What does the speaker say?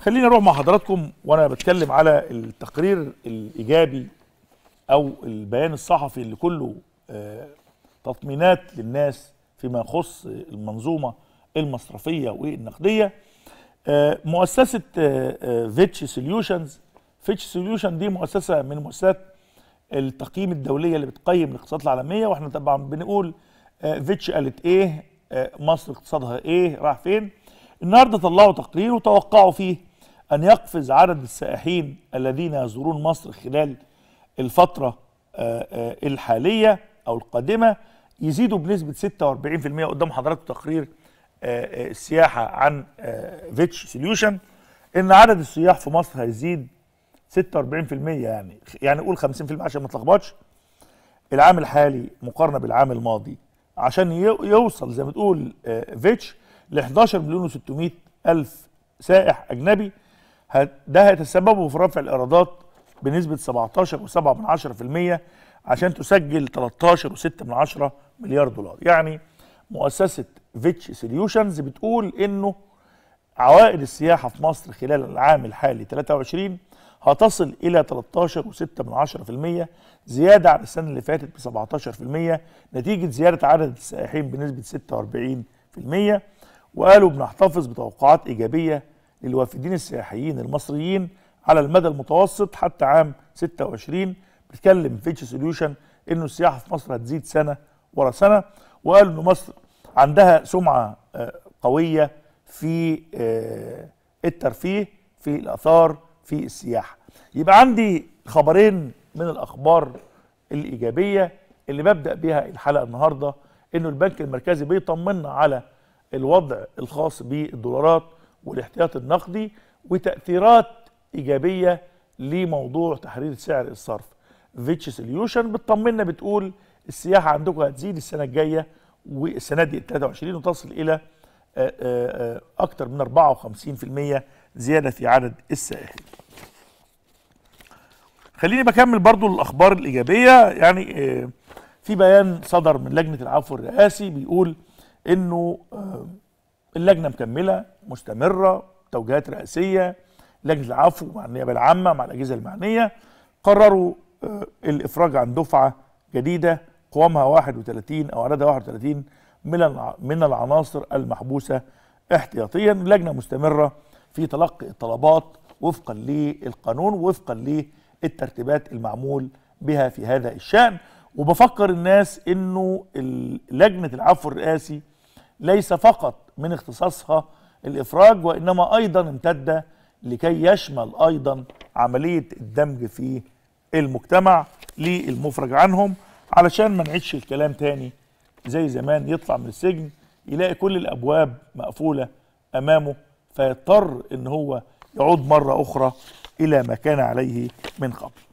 خليني اروح مع حضراتكم وانا بتكلم على التقرير الايجابي او البيان الصحفي اللي كله آه، تطمينات للناس فيما يخص المنظومه المصرفيه والنقديه آه، مؤسسه فيتش سوليوشنز فيتش سوليوشن دي مؤسسه من مؤسسات التقييم الدوليه اللي بتقيم الاقتصادات العالميه واحنا طبعا بنقول فيتش آه، قالت ايه مصر اقتصادها ايه راح فين النهارده طلعوا تقرير وتوقعوا فيه أن يقفز عدد السائحين الذين يزورون مصر خلال الفترة آه، آه، الحالية أو القادمة يزيدوا بنسبة 46% قدام حضراتكم تقرير آه، السياحة عن فيتش سوليوشن إن عدد السياح في مصر هيزيد 46% يعني يعني قول 50% عشان ما تلخبطش العام الحالي مقارنة بالعام الماضي عشان يوصل زي ما تقول فيتش ل 11 مليون و 600 ألف سائح أجنبي ده هيتسبب في رفع الايرادات بنسبه 17.7% عشان تسجل 13.6 مليار دولار يعني مؤسسه فيتش سوليوشنز بتقول انه عوائد السياحه في مصر خلال العام الحالي 23 هتصل الى 13.6% زياده عن السنه اللي فاتت ب 17% نتيجه زياده عدد السائحين بنسبه 46% وقالوا بنحتفظ بتوقعات ايجابيه للوافدين السياحيين المصريين على المدى المتوسط حتى عام 26 بتكلم فيتش سوليوشن انه السياحه في مصر هتزيد سنه ورا سنه وقال انه مصر عندها سمعه آه، قويه في آه، الترفيه في الاثار في السياحه يبقى عندي خبرين من الاخبار الايجابيه اللي ببدا بيها الحلقه النهارده انه البنك المركزي بيطمنا على الوضع الخاص بالدولارات والاحتياط النقدي وتأثيرات إيجابية لموضوع تحرير سعر الصرف فيتش سوليوشن بتطمنا بتقول السياحة عندكم هتزيد السنة الجاية والسنة دي 23 وتصل إلى آه، آه، أكثر من 54% زيادة في عدد السائحين خليني بكمل برضو الأخبار الإيجابية يعني آه، في بيان صدر من لجنة العفو الرئاسي بيقول إنه اللجنه مكمله مستمره توجيهات رئاسيه لجنه العفو مع النيابه العامه مع الاجهزه المعنيه قرروا آه، الافراج عن دفعه جديده قوامها 31 او عددها 31 من من العناصر المحبوسه احتياطيا لجنه مستمره في تلقي الطلبات وفقا للقانون وفقا للترتيبات المعمول بها في هذا الشان وبفكر الناس انه لجنه العفو الرئاسي ليس فقط من اختصاصها الإفراج وإنما أيضا امتد لكي يشمل أيضا عملية الدمج في المجتمع للمفرج عنهم علشان ما نعيدش الكلام تاني زي زمان يطلع من السجن يلاقي كل الأبواب مقفولة أمامه فيضطر إن هو يعود مرة أخرى إلى ما كان عليه من قبل